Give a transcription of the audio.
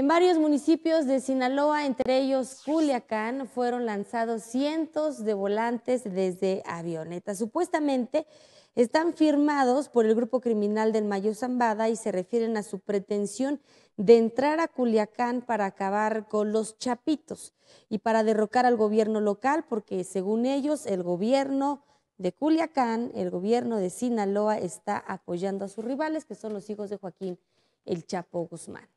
En varios municipios de Sinaloa, entre ellos Culiacán, fueron lanzados cientos de volantes desde avionetas. Supuestamente están firmados por el grupo criminal del Mayo Zambada y se refieren a su pretensión de entrar a Culiacán para acabar con los chapitos y para derrocar al gobierno local, porque según ellos el gobierno de Culiacán, el gobierno de Sinaloa está apoyando a sus rivales, que son los hijos de Joaquín el Chapo Guzmán.